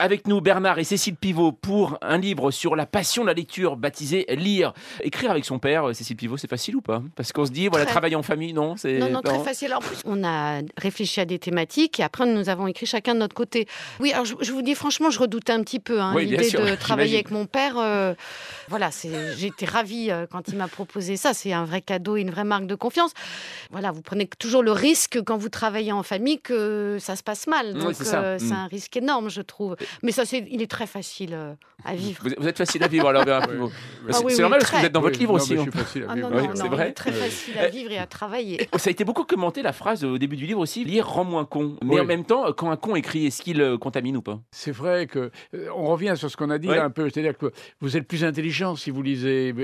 Avec nous, Bernard et Cécile Pivot pour un livre sur la passion de la lecture, baptisé Lire. Écrire avec son père, Cécile Pivot, c'est facile ou pas Parce qu'on se dit, voilà, travailler en famille, non c'est... Non, non, très facile. En plus, on a réfléchi à des thématiques et après, nous avons écrit chacun de notre côté. Oui, alors je, vous dis franchement, je redoutais un petit peu hein, l'idée de travailler avec mon père. Euh, voilà, j'étais ravie euh, quand il m'a proposé ça. C'est un vrai cadeau, une vraie marque de confiance. Voilà, vous prenez toujours le risque quand vous travaillez en famille que ça se passe mal. Donc c'est euh, mm. un risque énorme, je trouve. Mais ça, c'est, il est très facile euh, à Vous, êtes facile à vivre, alors, c'est normal parce que vous êtes dans votre livre aussi. Ah, c'est vrai. Très facile à eh, vivre et à travailler. Eh, ça a été beaucoup commenté, la phrase euh, au début du livre aussi lire rend moins con. Mais en même temps, euh, quand un con écrit, est-ce qu'il euh, contamine ou pas C'est vrai que. On revient sur ce qu'on a dit un peu. C'est-à-dire que vous êtes plus intelligent si vous lisez.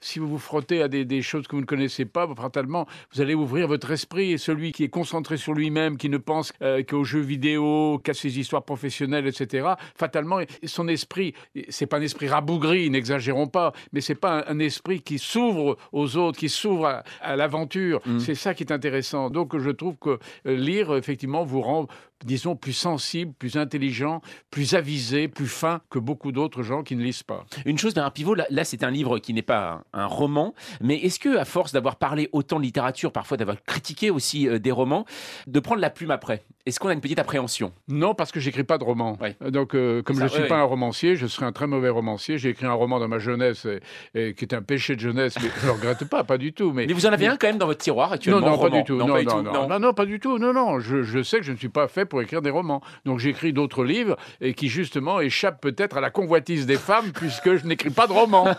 Si vous vous frottez à des, choses que vous ne connaissez pas, fatalement, vous allez ouvrir votre esprit. Et celui qui est concentré sur lui-même, qui ne pense qu'aux jeux vidéo, qu'à ses histoires professionnelles, etc., fatalement, son esprit c'est pas un esprit rabougri, n'exagérons pas, mais c'est pas un, esprit qui s'ouvre aux autres, qui s'ouvre à, l'aventure. Mm. C'est ça qui est intéressant. Donc je trouve que euh, lire, effectivement, vous rend disons, plus sensible, plus intelligent, plus avisé, plus fin que beaucoup d'autres gens qui ne lisent pas. Une chose, d'un Pivot, là, c'est un livre qui n'est pas un, roman, mais est-ce que, à force d'avoir parlé autant de littérature, parfois d'avoir critiqué aussi euh, des romans, de prendre la plume après, est-ce qu'on a une petite appréhension Non, parce que j'écris pas de roman. Euh, donc, euh, comme je ne suis pas un romancier, je serai un très mauvais romancier. J'ai écrit un roman dans ma jeunesse, et, qui est un péché de jeunesse, mais je ne le regrette pas, pas du tout. Mais, vous en avez un quand même dans votre tiroir actuellement Non, non, pas du tout. Non, non, pas du tout. Non, non, pas du tout. Non, non, je sais que je ne suis pas fait pour pour écrire des romans. Donc j'écris d'autres livres et qui justement échappent peut-être à la convoitise des femmes puisque je n'écris pas de romans.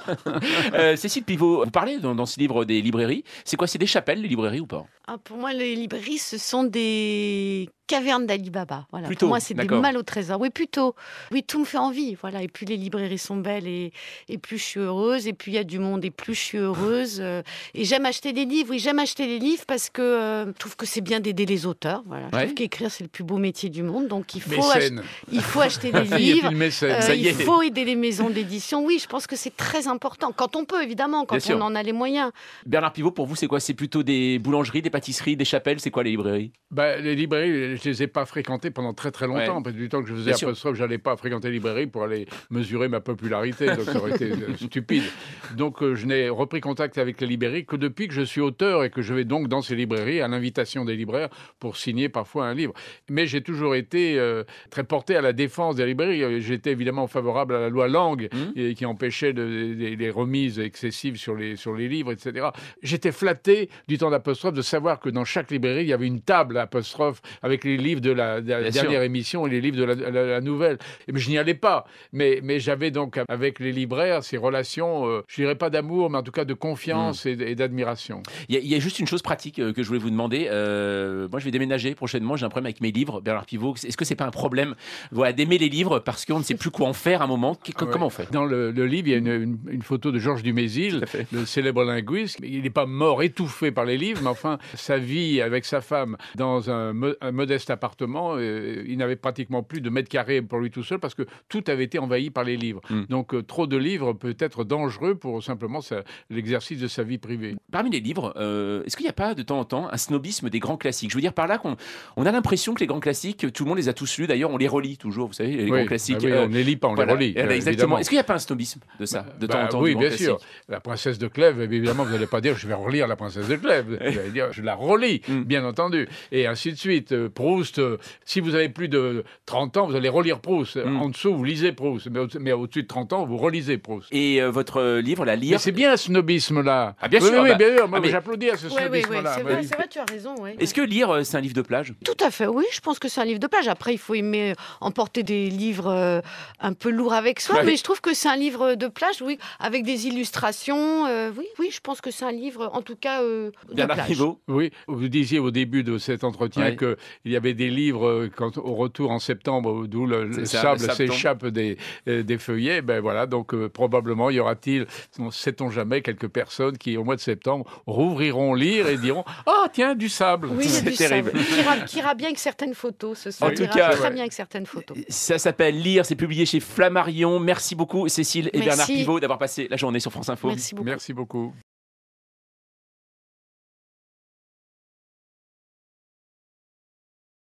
Euh, Cécile Pivot, vous parlez dans, ce livre des librairies. C'est quoi C'est des chapelles, les librairies ou pas ah, Pour moi, les librairies, ce sont des caverne d'Alibaba. Voilà. Pour moi, c'est des mal au trésor. Oui, plutôt. Oui, tout me fait envie. Voilà. Et puis les librairies sont belles et, et plus je suis heureuse. Et puis il y a du monde et plus je suis heureuse. Euh, et j'aime acheter des livres. Oui, j'aime acheter des livres parce que euh, je trouve que c'est bien d'aider les auteurs. Voilà. Je trouve qu'écrire, c'est le plus beau métier du monde. Donc il faut, il faut acheter des livres. Euh, il, faut aider les maisons d'édition. Oui, je pense que c'est très important. Quand on peut, évidemment, quand on en a les moyens. Bernard Pivot, pour vous, c'est quoi C'est plutôt des boulangeries, des pâtisseries, des chapelles C'est quoi les librairies bah, Les librairies, je les ai pas fréquentés pendant très très longtemps. Du temps que je faisais apostrophe, j'allais pas fréquenter les librairies pour aller mesurer ma popularité. Donc ça aurait été euh, stupide. Donc euh, je n'ai repris contact avec les librairies que depuis que je suis auteur et que je vais donc dans ces librairies à l'invitation des libraires pour signer parfois un livre. Mais j'ai toujours été euh, très porté à la défense des librairies. J'étais évidemment favorable à la loi Langue mmh. et, qui empêchait de, les remises excessives sur les, sur les livres, etc. J'étais flatté du temps d'apostrophe de savoir que dans chaque librairie, il y avait une table apostrophe avec les livres de la, dernière émission et les livres de la, nouvelle. Mais je n'y allais pas. Mais, mais j'avais donc avec les libraires ces relations, je euh, je dirais pas d'amour, mais en tout cas de confiance mm. et, d'admiration. Il y, a juste une chose pratique euh, que je voulais vous demander. Euh, moi, je vais déménager prochainement. J'ai un problème avec mes livres. Bernard Pivot, est-ce que c'est pas un problème voilà, d'aimer les livres parce qu'on ne sait plus quoi en faire à un moment ah Comment on fait Dans le, livre, il y a une, photo de Georges Dumézil, le célèbre linguiste. Il n'est pas mort étouffé par les livres, mais enfin, sa vie avec sa femme dans un, un modèle cet appartement, euh, euh, il n'avait pratiquement plus de mètres carrés pour lui tout seul parce que tout avait été envahi par les livres. Hmm. Donc euh, trop de livres peut être dangereux pour simplement l'exercice de sa vie privée. Parmi les livres, est-ce qu'il n'y a pas de temps en temps un snobisme des grands classiques Je veux dire par là qu'on on a l'impression que les grands classiques, tout le monde les a tous lus. D'ailleurs, on les relit toujours, vous savez, les grands ah classiques. oui, on ne les lit pas, on les relit. Eh ben, exactement. Est-ce qu'il n'y a pas un snobisme de ça, de temps en bah, temps Oui, bien sûr. La princesse de Clèves, évidemment, vous n'allez pas dire je vais relire la princesse de Clèves. Vous allez dire je la relis, hmm. bien entendu. Et ainsi de suite. Pour Proust, euh, si vous avez plus de 30 ans, vous allez relire Proust. Hmm. En dessous, vous lisez Proust. Mais, au-dessus de 30 ans, vous relisez Proust. Et euh, votre euh, livre, La Lire. c'est bien ce snobisme-là. Ah, bien oui, sûr. Oui, ah bah. bien sûr. Moi, ah, j'applaudis à ce snobisme-là. Oui, c'est vrai, tu as raison. Est-ce que lire, c'est un livre de plage Tout à fait, oui. Je pense que c'est un livre de plage. Après, il faut aimer emporter des livres un peu lourds avec soi. Mais je trouve que c'est un livre de plage, oui, avec des illustrations. oui, oui, je pense que c'est un livre, en tout cas, de plage. Oui, vous disiez au début de cet entretien que il y avait des livres euh, quand, au retour en septembre, euh, d'où le, sable s'échappe des, euh, des feuillets. Ben voilà, donc probablement il y aura-t-il, sait-on jamais, quelques personnes qui, au mois de septembre, rouvriront lire et diront Ah, tiens, du sable oui, C'est terrible. Qui, ira, bien avec certaines photos, ce soir. En tout cas, très bien avec certaines photos. Ça s'appelle Lire, c'est publié chez Flammarion. Merci beaucoup, Cécile et Bernard Pivot, d'avoir passé la journée sur France Info. Merci beaucoup.